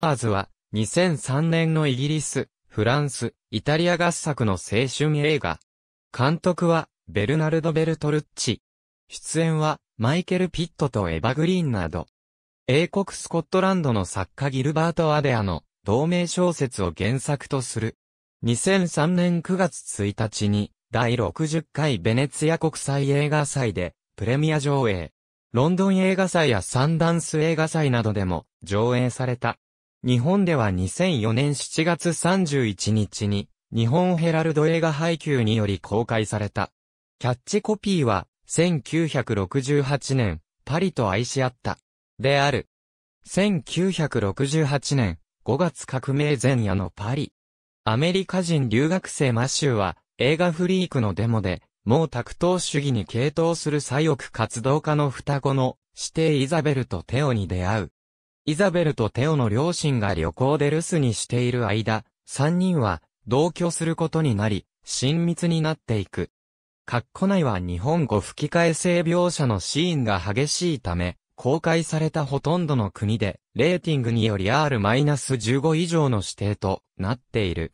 アーズは、2003年のイギリス、フランス、イタリア合作の青春映画。監督は、ベルナルド・ベルトルッチ。出演は、マイケル・ピットとエヴァ・グリーンなど。英国スコットランドの作家ギルバート・アデアの同名小説を原作とする。2003年9月1日に第60回ベネツィア国際映画祭でプレミア上映。ロンドン映画祭やサンダンス映画祭などでも上映された。日本では2004年7月31日に、日本ヘラルド映画配給により公開された。キャッチコピーは、1968年、パリと愛し合った。である。1968年、5月革命前夜のパリ。アメリカ人留学生マシューは、映画フリークのデモで、もう卓党主義に傾倒する左翼活動家の双子の、指定イザベルとテオに出会う。イザベルとテオの両親が旅行で留守にしている間、三人は同居することになり、親密になっていく。括弧内は日本語吹き替え性描写のシーンが激しいため、公開されたほとんどの国で、レーティングにより R-15 以上の指定となっている。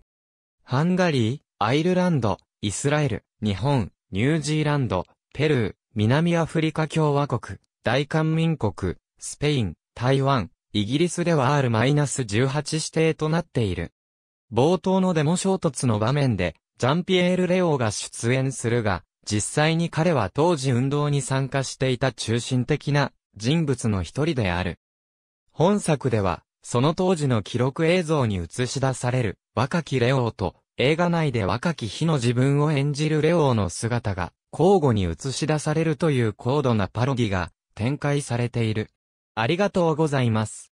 ハンガリー、アイルランド、イスラエル、日本、ニュージーランド、ペルー、南アフリカ共和国、大韓民国、スペイン、台湾、イギリスでは R-18 指定となっている。冒頭のデモ衝突の場面で、ジャンピエール・レオが出演するが、実際に彼は当時運動に参加していた中心的な人物の一人である。本作では、その当時の記録映像に映し出される若きレオと映画内で若き日の自分を演じるレオの姿が交互に映し出されるという高度なパロディが展開されている。ありがとうございます。